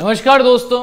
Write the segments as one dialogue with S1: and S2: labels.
S1: नमस्कार दोस्तों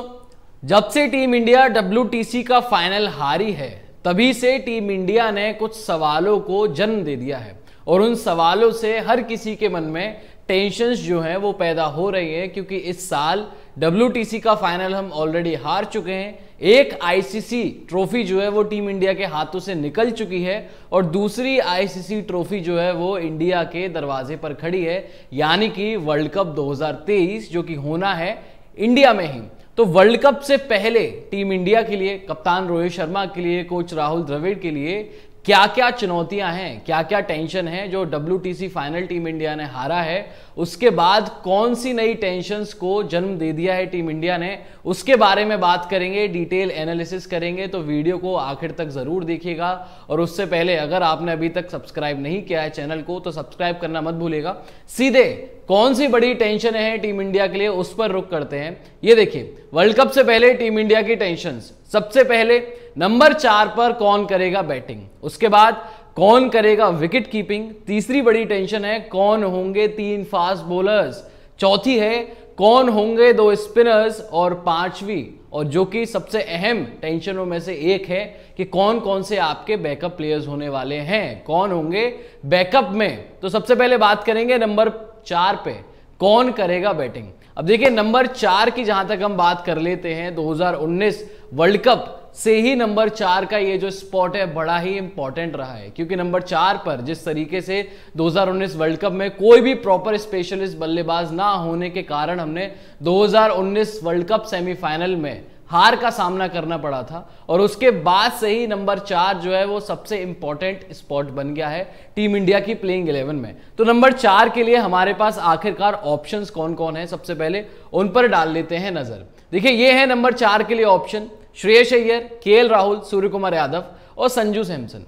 S1: जब से टीम इंडिया डब्ल्यू का फाइनल हारी है तभी से टीम इंडिया ने कुछ सवालों को जन्म दे दिया है और उन सवालों से हर किसी के मन में टेंशन जो हैं वो पैदा हो रही हैं क्योंकि इस साल डब्ल्यू का फाइनल हम ऑलरेडी हार चुके हैं एक आईसीसी ट्रॉफी जो है वो टीम इंडिया के हाथों से निकल चुकी है और दूसरी आईसीसी ट्रॉफी जो है वो इंडिया के दरवाजे पर खड़ी है यानी कि वर्ल्ड कप 2023 जो कि होना है इंडिया में ही तो वर्ल्ड कप से पहले टीम इंडिया के लिए कप्तान रोहित शर्मा के लिए कोच राहुल द्रविड़ के लिए क्या क्या चुनौतियां हैं क्या क्या टेंशन है जो डब्ल्यू फाइनल टीम इंडिया ने हारा है उसके बाद कौन सी नई टेंशन को जन्म दे दिया है टीम इंडिया ने उसके बारे में बात करेंगे डिटेल एनालिसिस करेंगे तो वीडियो को आखिर तक जरूर देखिएगा और उससे पहले अगर आपने अभी तक सब्सक्राइब नहीं किया है चैनल को तो सब्सक्राइब करना मत भूलेगा सीधे कौन सी बड़ी टेंशन है टीम इंडिया के लिए उस पर रुक करते हैं ये देखिए वर्ल्ड कप से पहले टीम इंडिया की टेंशन सबसे पहले नंबर चार पर कौन करेगा बैटिंग उसके बाद कौन करेगा विकेट कीपिंग तीसरी बड़ी टेंशन है कौन होंगे तीन फास्ट बॉलर्स चौथी है कौन होंगे दो स्पिनर्स और पांचवी और जो कि सबसे अहम टेंशनों में से एक है कि कौन कौन से आपके बैकअप प्लेयर्स होने वाले हैं कौन होंगे बैकअप में तो सबसे पहले बात करेंगे नंबर चार पे कौन करेगा बैटिंग अब देखिए नंबर चार की जहां तक हम बात कर लेते हैं 2019 वर्ल्ड कप से ही नंबर चार का ये जो स्पॉट है बड़ा ही इंपॉर्टेंट रहा है क्योंकि नंबर चार पर जिस तरीके से 2019 वर्ल्ड कप में कोई भी प्रॉपर स्पेशलिस्ट बल्लेबाज ना होने के कारण हमने 2019 वर्ल्ड कप सेमीफाइनल में हार का सामना करना पड़ा था और उसके बाद से ही नंबर चार जो है वो सबसे इंपॉर्टेंट स्पॉट बन गया है टीम इंडिया की प्लेइंग इलेवन में तो नंबर चार के लिए हमारे पास आखिरकार ऑप्शन कौन कौन है सबसे पहले उन पर डाल लेते हैं नजर देखिए ये है नंबर चार के लिए ऑप्शन श्रेयस अय्यर के राहुल सूर्य कुमार यादव और संजू सैमसन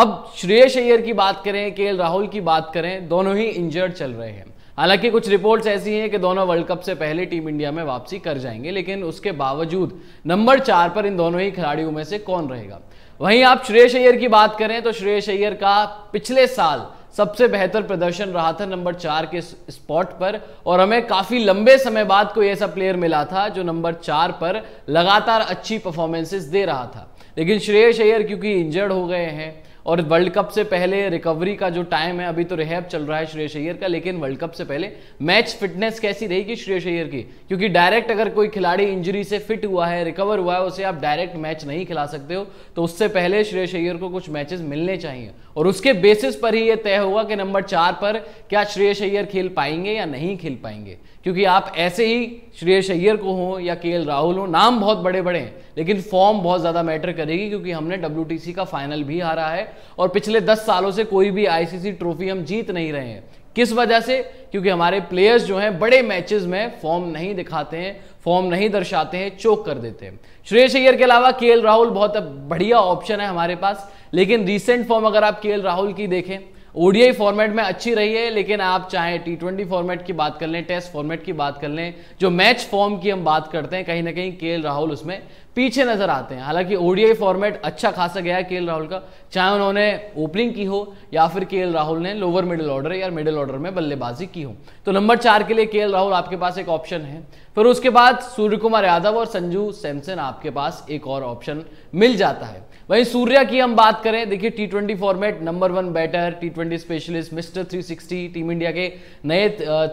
S1: अब श्रेयस अय्यर की बात करें के राहुल की बात करें दोनों ही इंजर्ड चल रहे हैं हालांकि कुछ रिपोर्ट्स ऐसी हैं कि दोनों वर्ल्ड कप से पहले टीम इंडिया में वापसी कर जाएंगे लेकिन उसके बावजूद नंबर चार पर इन दोनों ही खिलाड़ियों में से कौन रहेगा वहीं आप श्रेयस अय्यर की बात करें तो श्रेयस अय्यर का पिछले साल सबसे बेहतर प्रदर्शन रहा था नंबर चार के स्पॉट पर और हमें काफी लंबे समय बाद कोई ऐसा प्लेयर मिला था जो नंबर चार पर लगातार अच्छी परफॉर्मेंसेस दे रहा था लेकिन श्रेयस अय्यर क्योंकि इंजर्ड हो गए हैं और वर्ल्ड कप से पहले रिकवरी का जो टाइम है अभी तो रिहैब चल रहा है श्रेयस अय्यर का लेकिन वर्ल्ड कप से पहले मैच फिटनेस कैसी रहेगी श्रेयस अय्यर की क्योंकि डायरेक्ट अगर कोई खिलाड़ी इंजरी से फिट हुआ है रिकवर हुआ है उसे आप डायरेक्ट मैच नहीं खिला सकते हो तो उससे पहले श्रेयस अय्यर को कुछ मैचेस मिलने चाहिए और उसके बेसिस पर ही यह तय हुआ कि नंबर चार पर क्या श्रेयस अय्यर खेल पाएंगे या नहीं खेल पाएंगे क्योंकि आप ऐसे ही श्रेयस अय्यर को हो या के राहुल हो नाम बहुत बड़े बड़े हैं लेकिन फॉर्म बहुत ज़्यादा मैटर करेगी क्योंकि हमने डब्ल्यू का फाइनल भी हारा है और पिछले दस सालों से कोई भी आईसीसी ट्रॉफी हम जीत नहीं रहे हैं किस वजह से क्योंकि हमारे प्लेयर्स जो हैं बड़े मैचेस में फॉर्म नहीं दिखाते हैं फॉर्म नहीं दर्शाते हैं चोक कर देते हैं श्रेयस अय्यर के अलावा के राहुल बहुत बढ़िया ऑप्शन है हमारे पास लेकिन रिसेंट फॉर्म अगर आप के राहुल की देखें ओडीआई फॉर्मेट में अच्छी रही है लेकिन आप चाहे टी ट्वेंटी फॉर्मेट की बात कर लें टेस्ट फॉर्मेट की बात कर लें जो मैच फॉर्म की हम बात करते हैं कहीं ना कहीं के राहुल उसमें पीछे नजर आते हैं हालांकि ओडीआई फॉर्मेट अच्छा खासा गया है के राहुल का चाहे उन्होंने ओपनिंग की हो या फिर के राहुल ने लोअर मिडिल ऑर्डर या मिडिल ऑर्डर में बल्लेबाजी की हो तो नंबर चार के लिए के राहुल आपके पास एक ऑप्शन है फिर उसके बाद सूर्य कुमार यादव और संजू सैमसन आपके पास एक और ऑप्शन मिल जाता है वहीं सूर्या की हम बात करें देखिए T twenty format number one batter T twenty specialist mister 360 team India के नए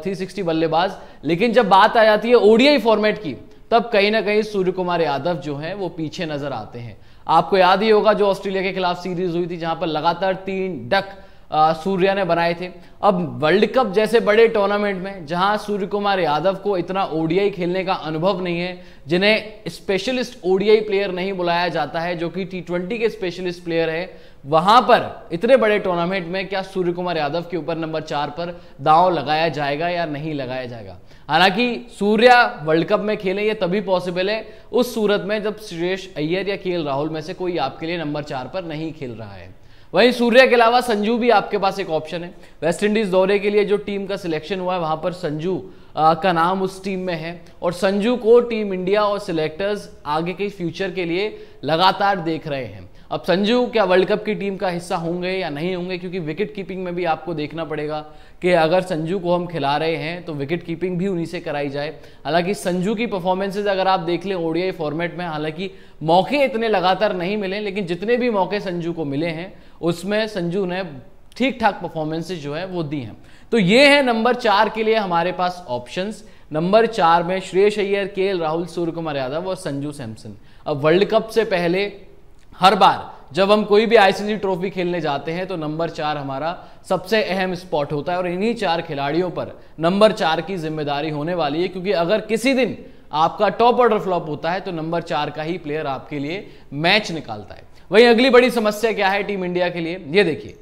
S1: 360 बल्लेबाज लेकिन जब बात आ जाती है ओडीआई फॉर्मेट की तब कहीं ना कहीं सूर्य कुमार यादव जो हैं वो पीछे नजर आते हैं आपको याद ही होगा जो ऑस्ट्रेलिया के खिलाफ सीरीज हुई थी जहां पर लगातार तीन डक सूर्या ने बनाए थे अब वर्ल्ड कप जैसे बड़े टूर्नामेंट में जहां सूर्य कुमार यादव को इतना ओडीआई खेलने का अनुभव नहीं है जिन्हें स्पेशलिस्ट ओडीआई प्लेयर नहीं बुलाया जाता है जो कि टी ट्वेंटी के स्पेशलिस्ट प्लेयर है वहां पर इतने बड़े टूर्नामेंट में क्या सूर्य कुमार यादव के ऊपर नंबर चार पर दांव लगाया जाएगा या नहीं लगाया जाएगा हालांकि सूर्या वर्ल्ड कप में खेले ये तभी पॉसिबल है उस सूरत में जब सुरेश अय्यर या के राहुल में से कोई आपके लिए नंबर चार पर नहीं खेल रहा है वहीं सूर्य के अलावा संजू भी आपके पास एक ऑप्शन है वेस्ट इंडीज दौरे के लिए जो टीम का सिलेक्शन हुआ है वहां पर संजू आ, का नाम उस टीम में है और संजू को टीम इंडिया और सिलेक्टर्स आगे के फ्यूचर के लिए लगातार देख रहे हैं अब संजू क्या वर्ल्ड कप की टीम का हिस्सा होंगे या नहीं होंगे क्योंकि विकेट कीपिंग में भी आपको देखना पड़ेगा कि अगर संजू को हम खिला रहे हैं तो विकेट कीपिंग भी उन्हीं से कराई जाए हालांकि संजू की परफॉर्मेंसेज अगर आप देख लें ओडीआई फॉर्मेट में हालांकि मौके इतने लगातार नहीं मिले लेकिन जितने भी मौके संजू को मिले हैं उसमें संजू ने ठीक ठाक परफॉर्मेंसेज जो है वो दी हैं तो ये है नंबर चार के लिए हमारे पास ऑप्शंस नंबर चार में श्रेयस अय्यर के राहुल कुमार यादव और संजू सैमसन अब वर्ल्ड कप से पहले हर बार जब हम कोई भी आईसीसी ट्रॉफी खेलने जाते हैं तो नंबर चार हमारा सबसे अहम स्पॉट होता है और इन्हीं चार खिलाड़ियों पर नंबर चार की जिम्मेदारी होने वाली है क्योंकि अगर किसी दिन आपका टॉप ऑर्डर फ्लॉप होता है तो नंबर चार का ही प्लेयर आपके लिए मैच निकालता है वहीं अगली बड़ी समस्या क्या है टीम इंडिया के लिए ये देखिए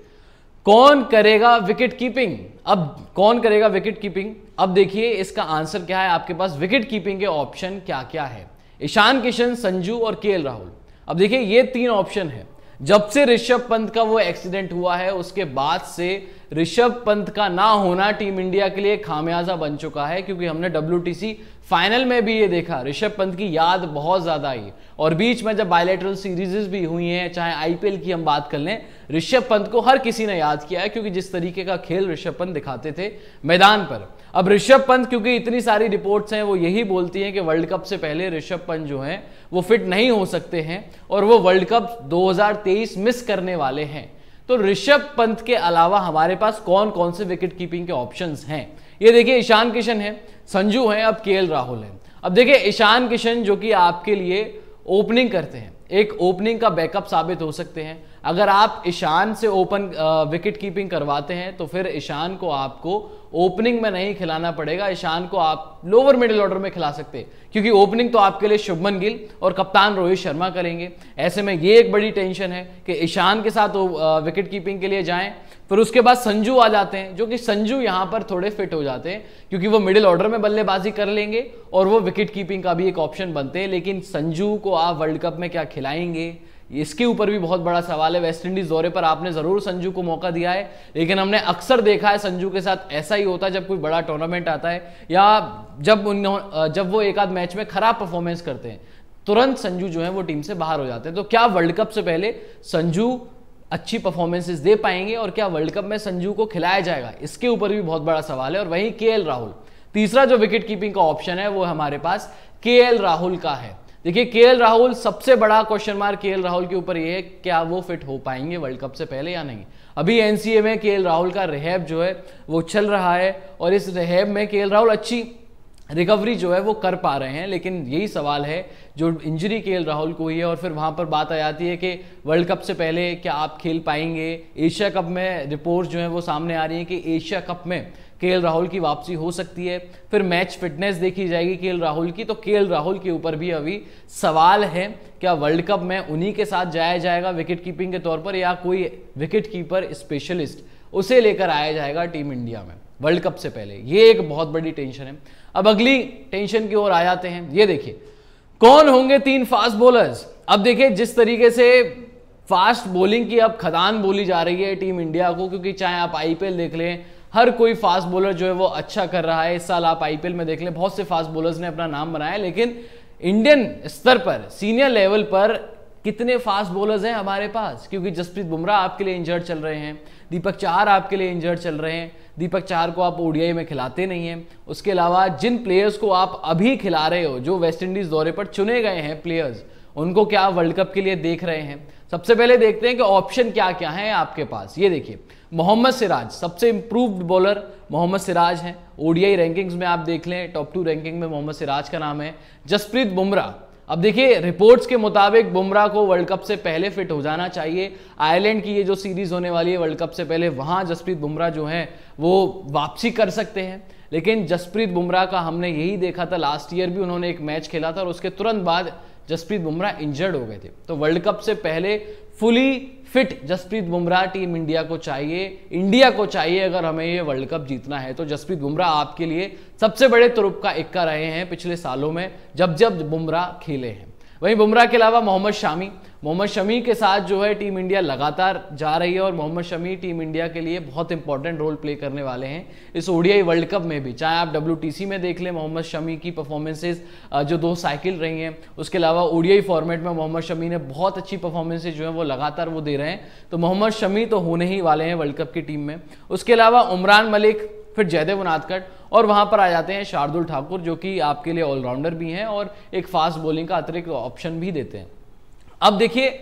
S1: कौन करेगा विकेट कीपिंग अब कौन करेगा विकेट कीपिंग अब देखिए इसका आंसर क्या है आपके पास विकेट कीपिंग के ऑप्शन क्या क्या है ईशान किशन संजू और के राहुल अब देखिए ये तीन ऑप्शन है जब से ऋषभ पंत का वो एक्सीडेंट हुआ है उसके बाद से ऋषभ पंत का ना होना टीम इंडिया के लिए खामियाजा बन चुका है क्योंकि हमने डब्ल्यू फाइनल में भी ये देखा ऋषभ पंत की याद बहुत ज़्यादा आई और बीच में जब बायोलेटरल सीरीजेस भी हुई हैं चाहे आईपीएल की हम बात कर लें ऋषभ पंत को हर किसी ने याद किया है क्योंकि जिस तरीके का खेल ऋषभ पंत दिखाते थे मैदान पर अब ऋषभ पंत क्योंकि इतनी सारी रिपोर्ट्स हैं वो यही बोलती हैं कि वर्ल्ड कप से पहले ऋषभ पंत जो हैं वो फिट नहीं हो सकते हैं और वो वर्ल्ड कप 2023 मिस करने वाले हैं तो ऋषभ पंत के अलावा हमारे पास कौन कौन से विकेट कीपिंग के ऑप्शन हैं ये देखिए ईशान किशन है संजू हैं अब के राहुल है अब देखिए ईशान किशन जो कि आपके लिए ओपनिंग करते हैं एक ओपनिंग का बैकअप साबित हो सकते हैं अगर आप ईशान से ओपन विकेट कीपिंग करवाते हैं तो फिर ईशान को आपको ओपनिंग में नहीं खिलाना पड़ेगा ईशान को आप लोअर मिडिल ऑर्डर में खिला सकते हैं क्योंकि ओपनिंग तो आपके लिए शुभमन गिल और कप्तान रोहित शर्मा करेंगे ऐसे में ये एक बड़ी टेंशन है कि ईशान के साथ विकेट कीपिंग के लिए जाएं फिर उसके बाद संजू आ जाते हैं जो कि संजू यहां पर थोड़े फिट हो जाते हैं क्योंकि वो मिडिल ऑर्डर में बल्लेबाजी कर लेंगे और वो विकेट कीपिंग का भी एक ऑप्शन बनते हैं लेकिन संजू को आप वर्ल्ड कप में क्या खिलाएंगे इसके ऊपर भी बहुत बड़ा सवाल है वेस्ट इंडीज दौरे पर आपने जरूर संजू को मौका दिया है लेकिन हमने अक्सर देखा है संजू के साथ ऐसा ही होता है जब कोई बड़ा टूर्नामेंट आता है या जब उन्होंने जब वो एक आध मैच में खराब परफॉर्मेंस करते हैं तुरंत संजू जो है वो टीम से बाहर हो जाते हैं तो क्या वर्ल्ड कप से पहले संजू अच्छी परफॉर्मेंसेस दे पाएंगे और क्या वर्ल्ड कप में संजू को खिलाया जाएगा इसके ऊपर भी बहुत बड़ा सवाल है और वहीं के राहुल तीसरा जो विकेट कीपिंग का ऑप्शन है वो हमारे पास के राहुल का है देखिए के राहुल सबसे बड़ा क्वेश्चन मार्क के राहुल के ऊपर ये है क्या वो फिट हो पाएंगे वर्ल्ड कप से पहले या नहीं अभी एनसीए में के राहुल का रेहैब जो है वो चल रहा है और इस रेहैब में के राहुल अच्छी रिकवरी जो है वो कर पा रहे हैं लेकिन यही सवाल है जो इंजरी के राहुल को ही है और फिर वहाँ पर बात आ जाती है कि वर्ल्ड कप से पहले क्या आप खेल पाएंगे एशिया कप में रिपोर्ट्स जो हैं वो सामने आ रही हैं कि एशिया कप में के राहुल की वापसी हो सकती है फिर मैच फिटनेस देखी जाएगी के राहुल की तो के राहुल के ऊपर भी अभी सवाल है क्या वर्ल्ड कप में उन्हीं के साथ जाया जाएगा विकेट कीपिंग के तौर पर या कोई विकेट कीपर स्पेशलिस्ट उसे लेकर आया जाएगा टीम इंडिया में वर्ल्ड कप से पहले ये एक बहुत बड़ी टेंशन है अब अगली टेंशन की ओर आ जाते हैं ये देखिए कौन होंगे तीन फास्ट बॉलर्स अब देखिए जिस तरीके से फास्ट बॉलिंग की अब खदान बोली जा रही है टीम इंडिया को क्योंकि चाहे आप आईपीएल देख लें हर कोई फास्ट बॉलर जो है वो अच्छा कर रहा है इस साल आप आईपीएल में देख लें बहुत से फास्ट बॉलर्स ने अपना नाम बनाया लेकिन इंडियन स्तर पर सीनियर लेवल पर कितने फास्ट बॉलर्स हैं हमारे पास क्योंकि जसप्रीत बुमराह आपके लिए इंजर्ड चल रहे हैं दीपक चार आपके लिए इंजर्ड चल रहे हैं दीपक चार को आप ओडीआई में खिलाते नहीं हैं उसके अलावा जिन प्लेयर्स को आप अभी खिला रहे हो जो वेस्ट इंडीज दौरे पर चुने गए हैं प्लेयर्स उनको क्या वर्ल्ड कप के लिए देख रहे हैं सबसे पहले देखते हैं कि ऑप्शन क्या क्या है आपके पास ये देखिए मोहम्मद सिराज सबसे इम्प्रूव्ड बॉलर मोहम्मद सिराज हैं ओडीआई रैंकिंग्स में आप देख लें टॉप टू रैंकिंग में मोहम्मद सिराज का नाम है जसप्रीत बुमराह अब देखिए रिपोर्ट्स के मुताबिक बुमराह को वर्ल्ड कप से पहले फिट हो जाना चाहिए आयरलैंड की ये जो सीरीज होने वाली है वर्ल्ड कप से पहले वहां जसप्रीत बुमराह जो है वो वापसी कर सकते हैं लेकिन जसप्रीत बुमराह का हमने यही देखा था लास्ट ईयर भी उन्होंने एक मैच खेला था और उसके तुरंत बाद जसप्रीत बुमराह इंजर्ड हो गए थे तो वर्ल्ड कप से पहले fully fit Jasprit Bumrah team India को चाहिए इंडिया को चाहिए अगर हमें ये वर्ल्ड कप जीतना है तो जसप्रीत बुमराह आपके लिए सबसे बड़े तुरुप का इक्का रहे हैं पिछले सालों में जब जब बुमराह खेले हैं वहीं बुमराह के अलावा मोहम्मद शामी मोहम्मद शमी के साथ जो है टीम इंडिया लगातार जा रही है और मोहम्मद शमी टीम इंडिया के लिए बहुत इंपॉर्टेंट रोल प्ले करने वाले हैं इस ओडीआई वर्ल्ड कप में भी चाहे आप डब्ल्यू में देख लें मोहम्मद शमी की परफॉर्मेंसेज जो दो साइकिल रही हैं उसके अलावा ओडीआई फॉर्मेट में मोहम्मद शमी ने बहुत अच्छी परफॉर्मेंसेज जो है वो लगातार वो दे रहे हैं तो मोहम्मद शमी तो होने ही वाले हैं वर्ल्ड कप की टीम में उसके अलावा उमरान मलिक फिर जयदेव उनादकट और वहां पर आ जाते हैं शार्दुल ठाकुर जो कि आपके लिए ऑलराउंडर भी हैं और एक फास्ट बॉलिंग का अतिरिक्त ऑप्शन भी देते हैं अब देखिए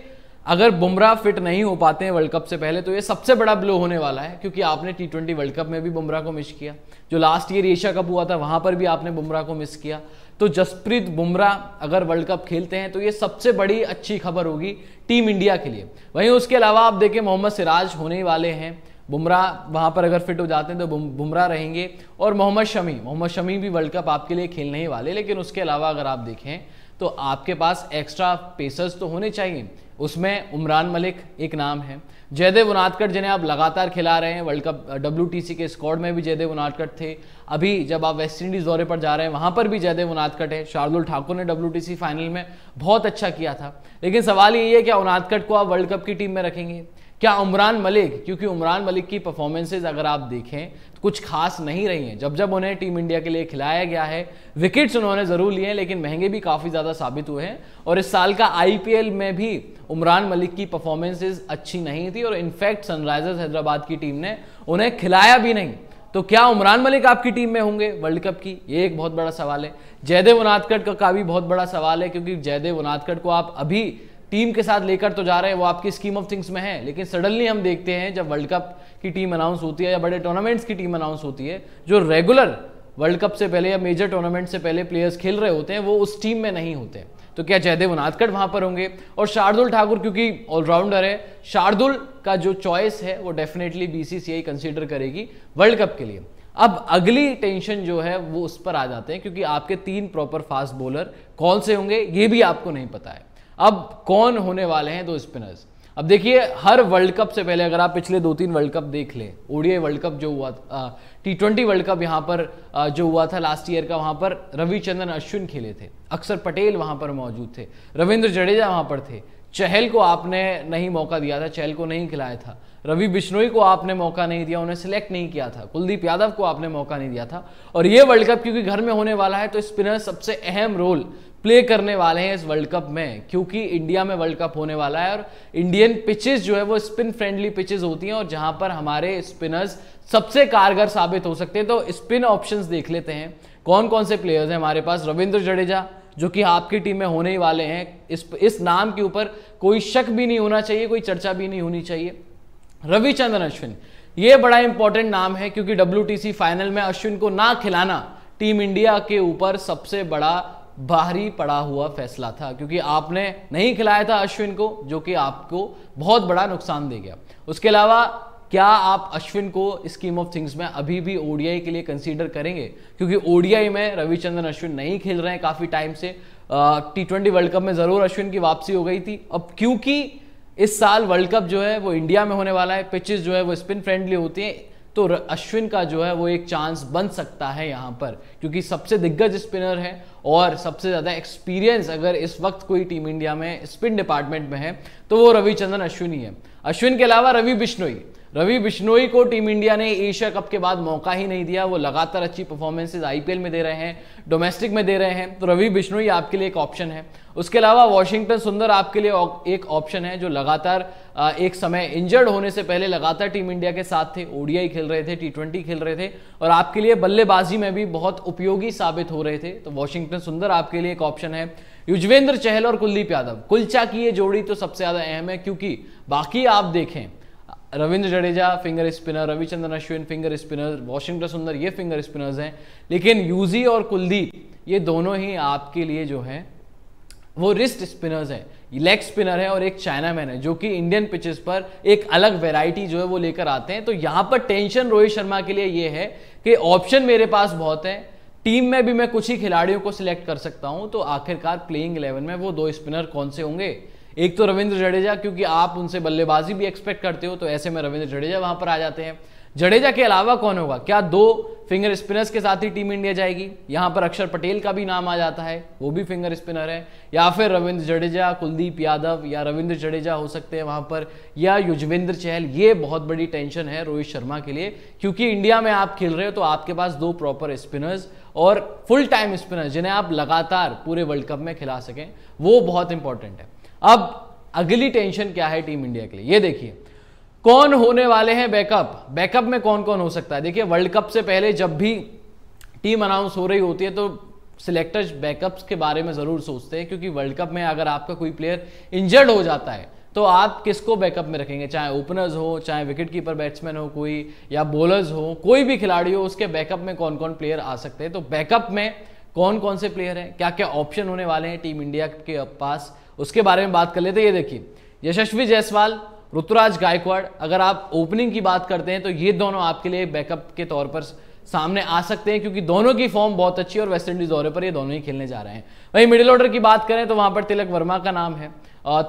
S1: अगर बुमराह फिट नहीं हो पाते हैं वर्ल्ड कप से पहले तो ये सबसे बड़ा ब्लो होने वाला है क्योंकि आपने टी ट्वेंटी वर्ल्ड कप में भी बुमराह को मिस किया जो लास्ट ईयर एशिया कप हुआ था वहां पर भी आपने बुमराह को मिस किया तो जसप्रीत बुमराह अगर वर्ल्ड कप खेलते हैं तो ये सबसे बड़ी अच्छी खबर होगी टीम इंडिया के लिए वहीं उसके अलावा आप देखें मोहम्मद सिराज होने ही वाले हैं बुमराह वहां पर अगर फिट हो जाते हैं तो बुमराह रहेंगे और मोहम्मद शमी मोहम्मद शमी भी वर्ल्ड कप आपके लिए खेलने ही वाले लेकिन उसके अलावा अगर आप देखें तो आपके पास एक्स्ट्रा पेसर्स तो होने चाहिए उसमें उमरान मलिक एक नाम है जयदेव उनादकट जिन्हें आप लगातार खिला रहे हैं वर्ल्ड कप डब्ल्यू के स्क्वाड में भी जयदेव उनादकट थे अभी जब आप वेस्ट इंडीज़ दौरे पर जा रहे हैं वहाँ पर भी जयदेव उनादकट है शार्दुल ठाकुर ने डब्ल्यू फाइनल में बहुत अच्छा किया था लेकिन सवाल ये है कि उनादकट को आप वर्ल्ड कप की टीम में रखेंगे क्या उमरान मलिक क्योंकि उमरान मलिक की परफॉर्मेंसेज अगर आप देखें तो कुछ खास नहीं रही हैं जब जब उन्हें टीम इंडिया के लिए खिलाया गया है विकेट्स उन्होंने ज़रूर लिए हैं लेकिन महंगे भी काफ़ी ज़्यादा साबित हुए हैं और इस साल का आईपीएल में भी उमरान मलिक की परफॉर्मेंसेज अच्छी नहीं थी और इनफैक्ट सनराइजर्स हैदराबाद की टीम ने उन्हें खिलाया भी नहीं तो क्या उमरान मलिक आपकी टीम में होंगे वर्ल्ड कप की ये एक बहुत बड़ा सवाल है जयदेव उनादकट का, का भी बहुत बड़ा सवाल है क्योंकि जयदेव उनादकट को आप अभी टीम के साथ लेकर तो जा रहे हैं वो आपकी स्कीम ऑफ थिंग्स में है लेकिन सडनली हम देखते हैं जब वर्ल्ड कप की टीम अनाउंस होती है या बड़े टूर्नामेंट्स की टीम अनाउंस होती है जो रेगुलर वर्ल्ड कप से पहले या मेजर टूर्नामेंट से पहले प्लेयर्स खेल रहे होते हैं वो उस टीम में नहीं होते तो क्या जयदेव नाथकड़ वहां पर होंगे और शार्दुल ठाकुर क्योंकि ऑलराउंडर है शार्दुल का जो चॉइस है वो डेफिनेटली बीसीसीआई कंसीडर करेगी वर्ल्ड कप के लिए अब अगली टेंशन जो है वो उस पर आ जाते हैं क्योंकि आपके तीन प्रॉपर फास्ट बॉलर कौन से होंगे ये भी आपको नहीं पता है अब कौन होने वाले हैं दो स्पिनर्स अब देखिए हर वर्ल्ड कप से पहले अगर आप पिछले दो तीन वर्ल्ड कप देख लें ओडीआई वर्ल्ड कप जो हुआ टी ट्वेंटी वर्ल्ड कप यहाँ पर आ, जो हुआ था लास्ट ईयर का वहाँ पर रविचंद्रन अश्विन खेले थे अक्सर पटेल वहाँ पर मौजूद थे रविंद्र जडेजा वहाँ पर थे चहल को आपने नहीं मौका दिया था चहल को नहीं खिलाया था रवि बिश्नोई को आपने मौका नहीं दिया उन्हें सिलेक्ट नहीं किया था कुलदीप यादव को आपने मौका नहीं दिया था और ये वर्ल्ड कप क्योंकि घर में होने वाला है तो स्पिनर सबसे अहम रोल प्ले करने वाले हैं इस वर्ल्ड कप में क्योंकि इंडिया में वर्ल्ड कप होने वाला है और इंडियन पिचेस जो है वो स्पिन फ्रेंडली पिचेस होती हैं और जहां पर हमारे स्पिनर्स सबसे कारगर साबित हो सकते हैं तो स्पिन ऑप्शंस देख लेते हैं कौन कौन से प्लेयर्स हैं हमारे पास रविंद्र जडेजा जो कि आपकी टीम में होने ही वाले हैं इस इस नाम के ऊपर कोई शक भी नहीं होना चाहिए कोई चर्चा भी नहीं होनी चाहिए रविचंद्रन अश्विन ये बड़ा इंपॉर्टेंट नाम है क्योंकि डब्ल्यू फाइनल में अश्विन को ना खिलाना टीम इंडिया के ऊपर सबसे बड़ा बाहरी पड़ा हुआ फैसला था क्योंकि आपने नहीं खिलाया था अश्विन को जो कि आपको बहुत बड़ा नुकसान दे गया उसके अलावा क्या आप अश्विन को स्कीम ऑफ थिंग्स में अभी भी ओडीआई के लिए कंसीडर करेंगे क्योंकि ओडीआई में रविचंद्रन अश्विन नहीं खेल रहे हैं काफ़ी टाइम से टी ट्वेंटी वर्ल्ड कप में ज़रूर अश्विन की वापसी हो गई थी अब क्योंकि इस साल वर्ल्ड कप जो है वो इंडिया में होने वाला है पिचेस जो है वो स्पिन फ्रेंडली होती है तो अश्विन का जो है वो एक चांस बन सकता है यहाँ पर क्योंकि सबसे दिग्गज स्पिनर है और सबसे ज़्यादा एक्सपीरियंस अगर इस वक्त कोई टीम इंडिया में स्पिन डिपार्टमेंट में है तो वो रविचंद्रन अश्विन ही है अश्विन के अलावा रवि बिश्नोई रवि बिश्नोई को टीम इंडिया ने एशिया कप के बाद मौका ही नहीं दिया वो लगातार अच्छी परफॉर्मेंसेज आईपीएल में दे रहे हैं डोमेस्टिक में दे रहे हैं तो रवि बिश्नोई आपके लिए एक ऑप्शन है उसके अलावा वॉशिंगटन सुंदर आपके लिए एक ऑप्शन है जो लगातार एक समय इंजर्ड होने से पहले लगातार टीम इंडिया के साथ थे ओडीआई खेल रहे थे टी खेल रहे थे और आपके लिए बल्लेबाजी में भी बहुत उपयोगी साबित हो रहे थे तो वॉशिंगटन सुंदर आपके लिए एक ऑप्शन है युजवेंद्र चहल और कुलदीप यादव कुलचा की ये जोड़ी तो सबसे ज्यादा अहम है क्योंकि बाकी आप देखें Ravindra Jadeja finger spinner Ravichandran Ashwin finger spinner Washington Sundar ये फिंगर स्पिनर्स हैं लेकिन यूजी और कुलदीप ये दोनों ही आपके लिए जो है वो रिस्ट स्पिनर्स हैं लेग स्पिनर है और एक चाइना मैन है जो कि इंडियन पिचेस पर एक अलग वेराइटी जो है वो लेकर आते हैं तो यहाँ पर टेंशन रोहित शर्मा के लिए ये है कि ऑप्शन मेरे पास बहुत है टीम में भी मैं कुछ ही खिलाड़ियों को सिलेक्ट कर सकता हूं तो आखिरकार प्लेइंग इलेवन में वो दो स्पिनर कौन से होंगे एक तो रविंद्र जडेजा क्योंकि आप उनसे बल्लेबाजी भी एक्सपेक्ट करते हो तो ऐसे में रविंद्र जडेजा वहां पर आ जाते हैं जडेजा के अलावा कौन होगा क्या दो फिंगर स्पिनर्स के साथ ही टीम इंडिया जाएगी यहां पर अक्षर पटेल का भी नाम आ जाता है वो भी फिंगर स्पिनर है या फिर रविंद्र जडेजा कुलदीप यादव या रविंद्र जडेजा हो सकते हैं वहां पर या युजवेंद्र चहल ये बहुत बड़ी टेंशन है रोहित शर्मा के लिए क्योंकि इंडिया में आप खेल रहे हो तो आपके पास दो प्रॉपर स्पिनर्स और फुल टाइम स्पिनर जिन्हें आप लगातार पूरे वर्ल्ड कप में खिला सकें वो बहुत इंपॉर्टेंट है अब अगली टेंशन क्या है टीम इंडिया के लिए ये देखिए कौन होने वाले हैं बैकअप बैकअप में कौन कौन हो सकता है देखिए वर्ल्ड कप से पहले जब भी टीम अनाउंस हो रही होती है तो सिलेक्टर्स बैकअप्स के बारे में ज़रूर सोचते हैं क्योंकि वर्ल्ड कप में अगर आपका कोई प्लेयर इंजर्ड हो जाता है तो आप किसको बैकअप में रखेंगे चाहे ओपनर्स हो चाहे विकेट कीपर बैट्समैन हो कोई या बॉलर्स हो कोई भी खिलाड़ी हो उसके बैकअप में कौन कौन प्लेयर आ सकते हैं तो बैकअप में कौन कौन से प्लेयर हैं क्या क्या ऑप्शन होने वाले हैं टीम इंडिया के पास उसके बारे में बात कर लेते ये देखिए यशस्वी जायसवाल ऋतुराज गायकवाड़ अगर आप ओपनिंग की बात करते हैं तो ये दोनों आपके लिए बैकअप के तौर पर सामने आ सकते हैं क्योंकि दोनों की फॉर्म बहुत अच्छी और वेस्ट इंडीज दौरे पर ये दोनों ही खेलने जा रहे हैं वहीं मिडिल ऑर्डर की बात करें तो वहां पर तिलक वर्मा का नाम है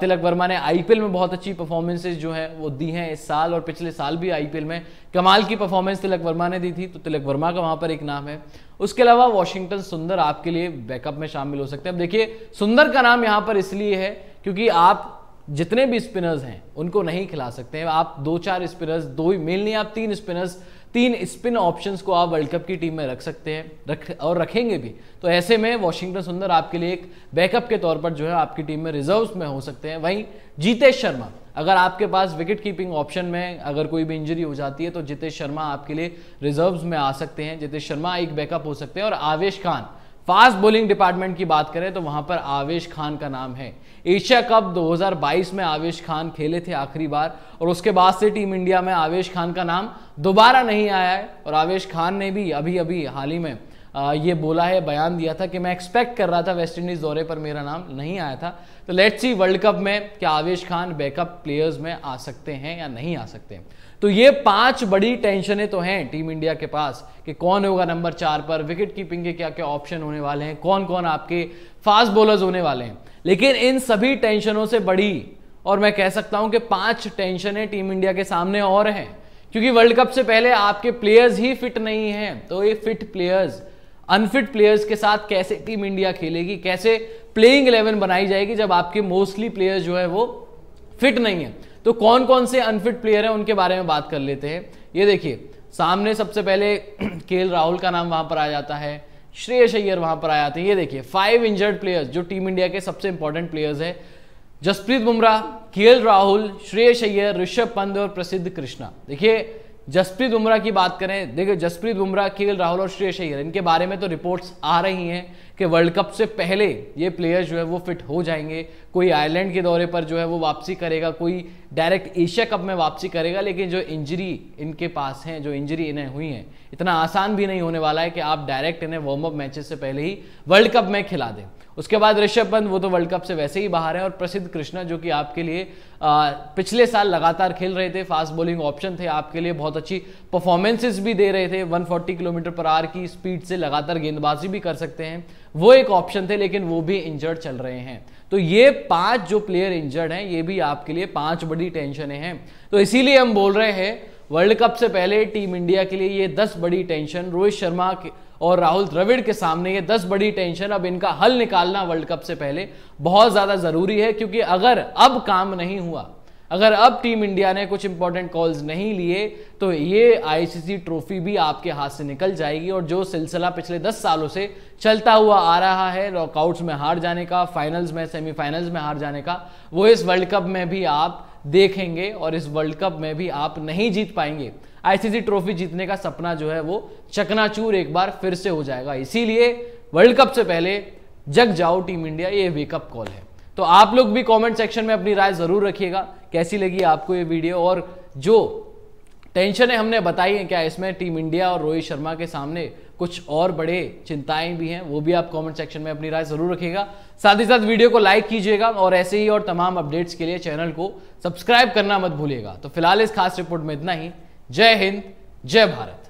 S1: तिलक वर्मा ने आईपीएल में बहुत अच्छी परफॉर्मेंसेज जो है वो दी हैं इस साल और पिछले साल भी आईपीएल में कमाल की परफॉर्मेंस तिलक वर्मा ने दी थी तो तिलक वर्मा का वहां पर एक नाम है उसके अलावा वॉशिंगटन सुंदर आपके लिए बैकअप में शामिल हो सकते हैं अब देखिए सुंदर का नाम यहाँ पर इसलिए है क्योंकि आप जितने भी स्पिनर्स हैं उनको नहीं खिला सकते हैं आप दो चार स्पिनर्स दो ही मेनली आप तीन स्पिनर्स तीन स्पिन ऑप्शन को आप वर्ल्ड कप की टीम में रख सकते हैं रख और रखेंगे भी तो ऐसे में वॉशिंगटन सुंदर आपके लिए एक बैकअप के तौर पर जो है आपकी टीम में रिजर्व्स में हो सकते हैं वहीं जीतेश शर्मा अगर आपके पास विकेट कीपिंग ऑप्शन में अगर कोई भी इंजरी हो जाती है तो जितेश शर्मा आपके लिए रिजर्व्स में आ सकते हैं जितेश शर्मा एक बैकअप हो सकते हैं और आवेश खान फास्ट बॉलिंग डिपार्टमेंट की बात करें तो वहां पर आवेश खान का नाम है एशिया कप 2022 में आवेश खान खेले थे आखिरी बार और उसके बाद से टीम इंडिया में आवेश खान का नाम दोबारा नहीं आया है और आवेश खान ने भी अभी अभी हाल ही में ये बोला है बयान दिया था कि मैं एक्सपेक्ट कर रहा था वेस्ट इंडीज दौरे पर मेरा नाम नहीं आया था तो लेट्स सी वर्ल्ड कप में क्या आवेश खान बैकअप प्लेयर्स में आ सकते हैं या नहीं आ सकते हैं तो ये पांच बड़ी टेंशनें तो हैं टीम इंडिया के पास कि कौन होगा नंबर चार पर विकेट कीपिंग के क्या क्या ऑप्शन होने वाले हैं कौन कौन आपके फास्ट बॉलर्स होने वाले हैं लेकिन इन सभी टेंशनों से बड़ी और मैं कह सकता हूं कि पांच टेंशनें टीम इंडिया के सामने और हैं क्योंकि वर्ल्ड कप से पहले आपके प्लेयर्स ही फिट नहीं हैं तो ये फिट प्लेयर्स अनफिट प्लेयर्स के साथ कैसे टीम इंडिया खेलेगी कैसे प्लेइंग इलेवन बनाई जाएगी जब आपके मोस्टली प्लेयर्स जो है वो फिट नहीं है तो कौन कौन से अनफिट प्लेयर हैं उनके बारे में बात कर लेते हैं ये देखिए सामने सबसे पहले के राहुल का नाम वहां पर आ जाता है श्रेय अय्यर वहां पर आ जाते हैं ये देखिए फाइव इंजर्ड प्लेयर्स जो टीम इंडिया के सबसे इंपॉर्टेंट प्लेयर्स है जसप्रीत बुमराह के राहुल श्रेय शैयर ऋषभ पंत और प्रसिद्ध कृष्णा देखिए जसप्रीत बुमराह की बात करें देखिए जसप्रीत बुमराह के राहुल और श्रेयस अय्यर इनके बारे में तो रिपोर्ट्स आ रही हैं कि वर्ल्ड कप से पहले ये प्लेयर्स जो है वो फिट हो जाएंगे कोई आयरलैंड के दौरे पर जो है वो वापसी करेगा कोई डायरेक्ट एशिया कप में वापसी करेगा लेकिन जो इंजरी इनके पास हैं जो इंजरी इन्हें हुई है इतना आसान भी नहीं होने वाला है कि आप डायरेक्ट इन्हें वार्म अप मैचेस से पहले ही वर्ल्ड कप में खिला दें उसके बाद ऋषभ पंत वो तो वर्ल्ड कप से वैसे ही बाहर है और प्रसिद्ध कृष्णा जो कि आपके लिए आ, पिछले साल लगातार खेल रहे थे फास्ट बॉलिंग ऑप्शन थे आपके लिए बहुत अच्छी परफॉर्मेंसेस भी दे रहे थे 140 किलोमीटर पर आर की स्पीड से लगातार गेंदबाजी भी कर सकते हैं वो एक ऑप्शन थे लेकिन वो भी इंजर्ड चल रहे हैं तो ये पांच जो प्लेयर इंजर्ड हैं ये भी आपके लिए पांच बड़ी टेंशन हैं तो इसीलिए हम बोल रहे हैं वर्ल्ड कप से पहले टीम इंडिया के लिए ये दस बड़ी टेंशन रोहित शर्मा और राहुल द्रविड़ के सामने ये दस बड़ी टेंशन अब इनका हल निकालना वर्ल्ड कप से पहले बहुत ज़्यादा ज़रूरी है क्योंकि अगर अब काम नहीं हुआ अगर अब टीम इंडिया ने कुछ इंपॉर्टेंट कॉल्स नहीं लिए तो ये आईसीसी ट्रॉफी भी आपके हाथ से निकल जाएगी और जो सिलसिला पिछले दस सालों से चलता हुआ आ रहा है लॉकआउट्स में हार जाने का फाइनल्स में सेमीफाइनल्स में हार जाने का वो इस वर्ल्ड कप में भी आप देखेंगे और इस वर्ल्ड कप में भी आप नहीं जीत पाएंगे आईसीसी ट्रॉफी जीतने का सपना जो है वो चकनाचूर एक बार फिर से हो जाएगा इसीलिए वर्ल्ड कप से पहले जग जाओ टीम इंडिया ये वेकअप कॉल है तो आप लोग भी कमेंट सेक्शन में अपनी राय जरूर रखिएगा कैसी लगी आपको ये वीडियो और जो टेंशन है हमने बताई है क्या इसमें टीम इंडिया और रोहित शर्मा के सामने कुछ और बड़े चिंताएं भी हैं वो भी आप कमेंट सेक्शन में अपनी राय जरूर रखिएगा साथ ही साथ वीडियो को लाइक कीजिएगा और ऐसे ही और तमाम अपडेट्स के लिए चैनल को सब्सक्राइब करना मत भूलिएगा तो फिलहाल इस खास रिपोर्ट में इतना ही जय हिंद जय भारत